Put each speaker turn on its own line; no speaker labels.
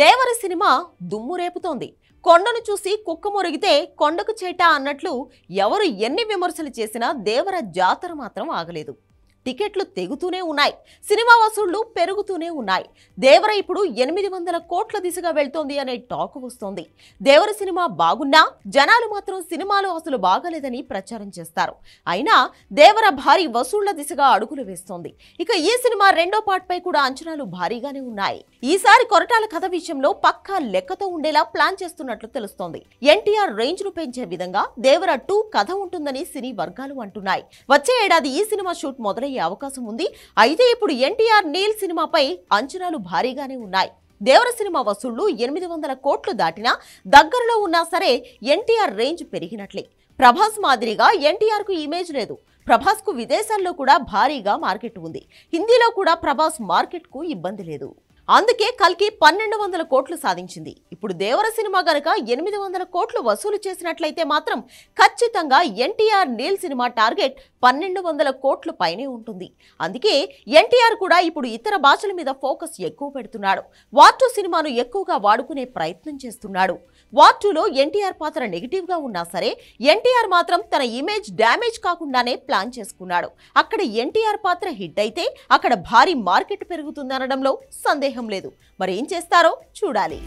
దేవర cinema దుమ్ము రేపుతోంది కొండను చూసి కుక్క మురిగితే కొండకు చేట అన్నట్లు ఎవరు ఎన్ని విమర్శలు చేసినా దేవర జాతర మాత్రం ఆగలేదు టికెట్లు తెగుతూనే ఉన్నాయి సినిమా వసూళ్లు పెరుగుతూనే ఉన్నాయి దేవర ఇప్పుడు ఎనిమిది వందల కోట్ల దిశగా వెళ్తోంది అనే టాక్ వస్తోంది దేవర సినిమా బాగున్నా జనాలు మాత్రం సినిమాలో అసలు బాగలేదని ప్రచారం చేస్తారు అయినా దేవర భారీ వసూళ్ల దిశగా అడుగులు వేస్తోంది ఇక ఈ సినిమా రెండో పార్ట్పై కూడా అంచనాలు భారీగానే ఉన్నాయి ఈసారి కొరటాల కథ విషయంలో పక్కా లెక్కతో ఉండేలా ప్లాన్ చేస్తున్నట్లు తెలుస్తోంది ఎన్టీఆర్ రేంజ్ ను పెంచే విధంగా దేవర టూ కథ ఉంటుందని సినీ వర్గాలు అంటున్నాయి వచ్చే ఏడాది ఈ సినిమా షూట్ మొదలై విడుదలయ్యే అవకాశం ఉంది అయితే ఇప్పుడు ఎన్టీఆర్ నీల్ సినిమాపై అంచనాలు భారీగానే ఉన్నాయి దేవర సినిమా వసూళ్లు ఎనిమిది వందల కోట్లు దాటినా దగ్గరలో ఉన్నా సరే ఎన్టీఆర్ రేంజ్ పెరిగినట్లే ప్రభాస్ మాదిరిగా ఎన్టీఆర్కు ఇమేజ్ లేదు ప్రభాస్కు విదేశాల్లో కూడా భారీగా మార్కెట్ ఉంది హిందీలో కూడా ప్రభాస్ మార్కెట్కు ఇబ్బంది లేదు అందుకే కల్కి పన్నెండు వందల కోట్లు సాధించింది ఇప్పుడు దేవర సినిమా గనక ఎనిమిది వందల కోట్లు వసూలు చేసినట్లయితే మాత్రం ఖచ్చితంగా ఎన్టీఆర్ నీల్ సినిమా టార్గెట్ పన్నెండు వందల కోట్లు పైనే ఉంటుంది అందుకే ఎన్టీఆర్ కూడా ఇప్పుడు ఇతర భాషల మీద ఫోకస్ ఎక్కువ పెడుతున్నాడు వార్టు సినిమాను ఎక్కువగా వాడుకునే ప్రయత్నం చేస్తున్నాడు వార్టులో ఎన్టీఆర్ పాత్ర నెగిటివ్గా ఉన్నా సరే ఎన్టీఆర్ మాత్రం తన ఇమేజ్ డ్యామేజ్ కాకుండానే ప్లాన్ చేసుకున్నాడు అక్కడ ఎన్టీఆర్ పాత్ర హిట్ అయితే అక్కడ భారీ మార్కెట్ పెరుగుతుందనడంలో సందేహం లేదు మరేం చేస్తారో చూడాలి